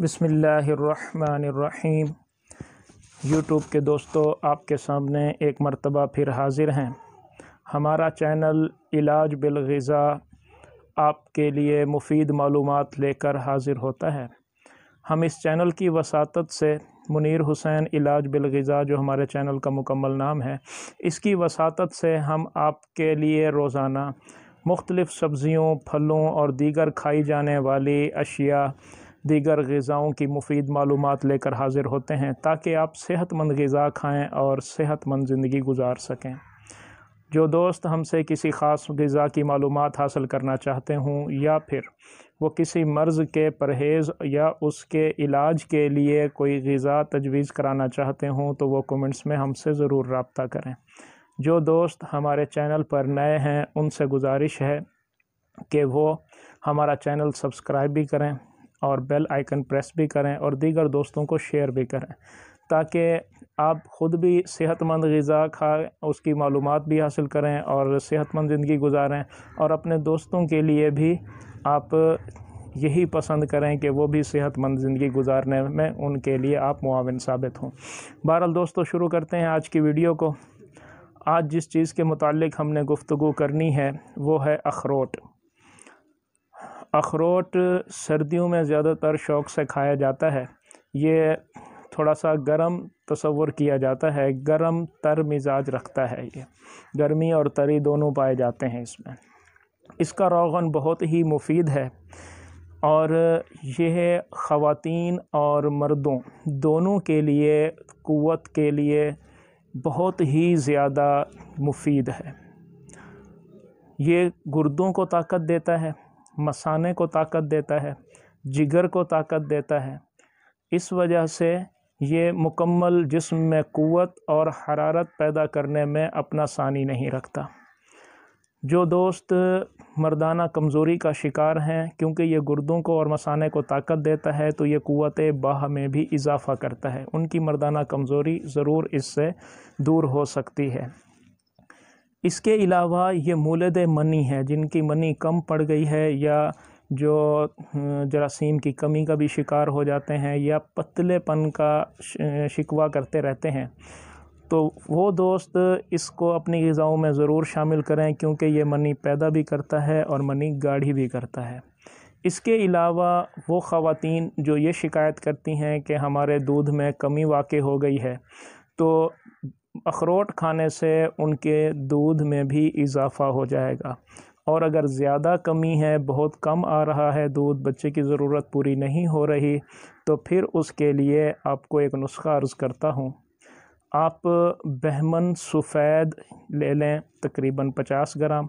बसमीम यूट्यूब के दोस्तों आपके सामने एक मरतबा फिर हाजिर हैं हमारा चैनल इलाज बिलगज़ा आपके लिए मुफीद मालूम लेकर हाजिर होता है हम इस चैनल की वसात से मुनीर हुसैन इलाज बिलगज़ा जो हमारे चैनल का मुकम्मल नाम है इसकी वसात से हम आपके लिए रोज़ाना मुख्तलिफ़ सब्ज़ियों फलों और दीगर खाई जाने वाली अशिया दीगर गज़ाओं की मुफीद मालूम लेकर हाज़िर होते हैं ताकि आप सेहतमंद गज़ा खाएँ और सेहतमंद ज़िंदगी गुजार सकें जो दोस्त हमसे किसी ख़ास गज़ा की मालूम हासिल करना चाहते हों या फिर वो किसी मर्ज़ के परहेज़ या उसके इलाज के लिए कोई गज़ा तजवीज़ कराना चाहते हों तो वो कमेंट्स में हमसे ज़रूर रबता करें जो दोस्त हमारे चैनल पर नए हैं उनसे गुजारिश है कि वो हमारा चैनल सब्सक्राइब भी करें और बेल आइकन प्रेस भी करें और दीगर दोस्तों को शेयर भी करें ताकि आप ख़ुद भी सेहतमंद गज़ा खाएँ उसकी मालूम भी हासिल करें और सेहतमंद ज़िंदगी गुजारें और अपने दोस्तों के लिए भी आप यही पसंद करें कि वो भी सेहतमंद ज़िंदगी गुजारने में उनके लिए आप मुआवन साबित हों बहर दोस्तों शुरू करते हैं आज की वीडियो को आज जिस चीज़ के मुतल हमने गुफ्तु करनी है वो है अखरोट अखरोट सर्दियों में ज़्यादातर शौक़ से खाया जाता है ये थोड़ा सा गर्म तस्वर किया जाता है गर्म तर मिजाज रखता है ये गर्मी और तरी दोनों पाए जाते हैं इसमें इसका रोगन बहुत ही मुफीद है और यह ख़वातीन और मर्दों दोनों के लिए क़वत के लिए बहुत ही ज़्यादा मुफीद है ये गुर्दों को ताकत देता है मसाने को ताकत देता है जिगर को ताकत देता है इस वजह से ये मुकम्मल जिस्म में क़वत और हरारत पैदा करने में अपना सानी नहीं रखता जो दोस्त मर्दाना कमज़ोरी का शिकार हैं क्योंकि ये गुर्दों को और मसाने को ताकत देता है तो ये क़वत बाह में भी इजाफ़ा करता है उनकी मर्दाना कमज़ोरी ज़रूर इससे दूर हो सकती है इसके अलावा ये मोलद मनी है जिनकी मनी कम पड़ गई है या जो जरासीम की कमी का भी शिकार हो जाते हैं या पतलेपन का शिकवा करते रहते हैं तो वो दोस्त इसको अपनी गज़ाओं में ज़रूर शामिल करें क्योंकि ये मनी पैदा भी करता है और मनी गाढ़ी भी करता है इसके अलावा वो ख़वातीन जो ये शिकायत करती हैं कि हमारे दूध में कमी वाक़ हो गई है तो अखरोट खाने से उनके दूध में भी इजाफा हो जाएगा और अगर ज़्यादा कमी है बहुत कम आ रहा है दूध बच्चे की ज़रूरत पूरी नहीं हो रही तो फिर उसके लिए आपको एक नुस्खा अर्ज़ करता हूँ आप बहमन सफ़ेद ले लें तकरीबन 50 ग्राम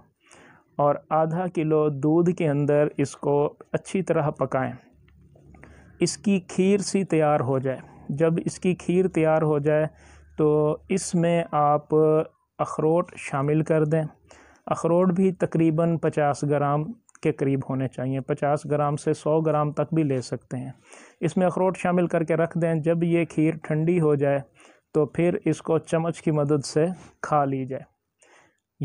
और आधा किलो दूध के अंदर इसको अच्छी तरह पकाएं इसकी खीर सी तैयार हो जाए जब इसकी खीर तैयार हो जाए तो इसमें आप अखरोट शामिल कर दें अखरोट भी तकरीबन 50 ग्राम के करीब होने चाहिए 50 ग्राम से 100 ग्राम तक भी ले सकते हैं इसमें अखरोट शामिल करके रख दें जब ये खीर ठंडी हो जाए तो फिर इसको चम्मच की मदद से खा ली जाए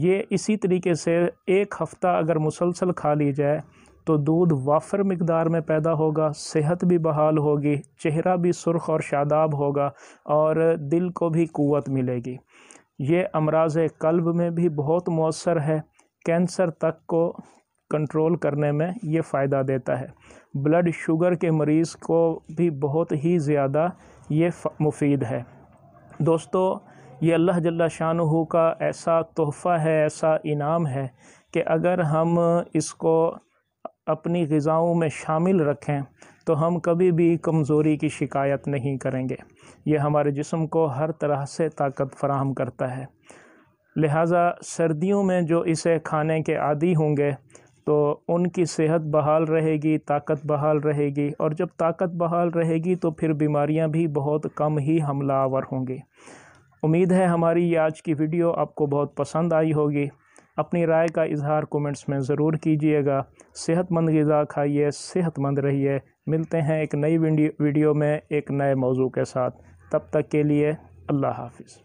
ये इसी तरीके से एक हफ़्ता अगर मुसलसल खा ली जाए तो दूध वाफर मकदार में पैदा होगा सेहत भी बहाल होगी चेहरा भी सुर्ख और शादाब होगा और दिल को भी क़वत मिलेगी ये अमराज कल्ब में भी बहुत मौसर है कैंसर तक को कंट्रोल करने में ये फ़ायदा देता है ब्लड शुगर के मरीज़ को भी बहुत ही ज़्यादा ये मुफीद है दोस्तों ये अल्लाह जल्ला शाह का ऐसा तोहफ़ा है ऐसा इनाम है कि अगर हम इसको अपनी ग़ज़ाओं में शामिल रखें तो हम कभी भी कमज़ोरी की शिकायत नहीं करेंगे ये हमारे जिसम को हर तरह से ताकत फराहम करता है लिहाजा सर्दियों में जो इसे खाने के आदि होंगे तो उनकी सेहत बहाल रहेगी ताकत बहाल रहेगी और जब ताकत बहाल रहेगी तो फिर बीमारियां भी बहुत कम ही हमलावर होंगी उम्मीद है हमारी आज की वीडियो आपको बहुत पसंद आई होगी अपनी राय का इजहार कमेंट्स में ज़रूर कीजिएगा सेहतमंद गज़ा खाइए सेहतमंद रहिए मिलते हैं एक नई वीडियो में एक नए मौजू के साथ तब तक के लिए अल्लाह हाफिज़